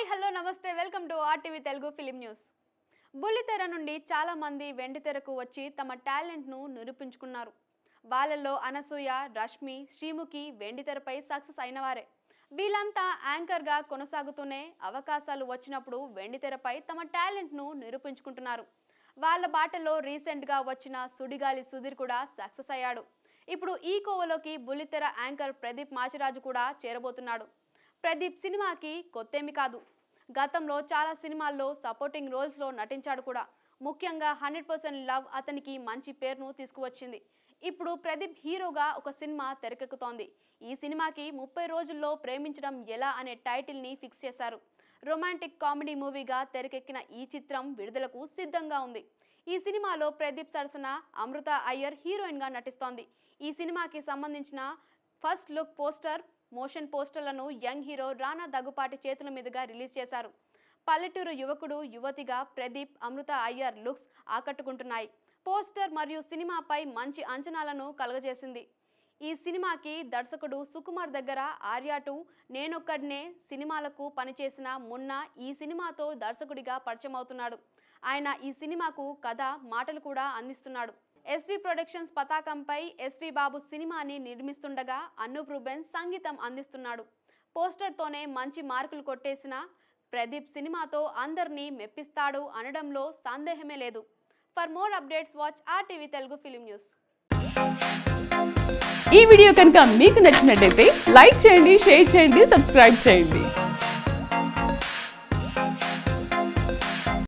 hi hello నమస్తే welcome to RTV Telugu film news బుల్లితెర నుండి చాలామంది వెండితెరకు వచ్చి తమ టాలెంట్ను నిరూపించుకున్నారు వాళ్ళల్లో అనసూయ రష్మి శ్రీముఖి వెండితెరపై సక్సెస్ అయినవారే వీళ్ళంతా యాంకర్గా కొనసాగుతూనే అవకాశాలు వచ్చినప్పుడు వెండితెరపై తమ టాలెంట్ను నిరూపించుకుంటున్నారు వాళ్ళ బాటలో రీసెంట్గా వచ్చిన సుడిగాలి సుధీర్ కూడా సక్సెస్ అయ్యాడు ఇప్పుడు ఈ కోవలోకి బుల్లితెర యాంకర్ ప్రదీప్ మాచిరాజు కూడా చేరబోతున్నాడు ప్రదీప్ సినిమాకి కొత్తేమి కాదు గతంలో చాలా సినిమాల్లో సపోర్టింగ్ రోల్స్లో నటించాడు కూడా ముఖ్యంగా హండ్రెడ్ పర్సెంట్ లవ్ అతనికి మంచి పేరును తీసుకువచ్చింది ఇప్పుడు ప్రదీప్ హీరోగా ఒక సినిమా తెరకెక్కుతోంది ఈ సినిమాకి ముప్పై రోజుల్లో ప్రేమించడం ఎలా అనే టైటిల్ని ఫిక్స్ చేశారు రొమాంటిక్ కామెడీ మూవీగా తెరకెక్కిన ఈ చిత్రం విడుదలకు సిద్ధంగా ఉంది ఈ సినిమాలో ప్రదీప్ సరసన అమృత అయ్యర్ హీరోయిన్గా నటిస్తోంది ఈ సినిమాకి సంబంధించిన ఫస్ట్ లుక్ పోస్టర్ మోషన్ పోస్టర్లను యంగ్ హీరో రానా దగ్గుపాటి చేతుల మీదుగా రిలీజ్ చేశారు పల్లెటూరు యువకుడు యువతిగా ప్రదీప్ అమృత అయ్యర్ లుక్స్ ఆకట్టుకుంటున్నాయి పోస్టర్ మరియు సినిమాపై మంచి అంచనాలను కలుగజేసింది ఈ సినిమాకి దర్శకుడు సుకుమార్ దగ్గర ఆర్యాటు నేనొక్కడినే సినిమాలకు పనిచేసిన మున్న ఈ సినిమాతో దర్శకుడిగా పరిచయం అవుతున్నాడు ఆయన ఈ సినిమాకు కథ మాటలు కూడా అందిస్తున్నాడు ఎస్వి ప్రొడక్షన్స్ పతాకంపై ఎస్వి బాబు సినిమాని నిర్మిస్తుండగా అన్నూప్ రూబెన్ సంగీతం అందిస్తున్నాడు పోస్టర్తోనే మంచి మార్కులు కొట్టేసిన ప్రదీప్ సినిమాతో అందరినీ మెప్పిస్తాడు అనడంలో సందేహమే లేదు for more updates watch R TV Telugu film news ఈ వీడియో కనుక మీకు నచ్చినట్లయితే లైక్ చేయండి షేర్ చేయండి సబ్స్క్రైబ్ చేయండి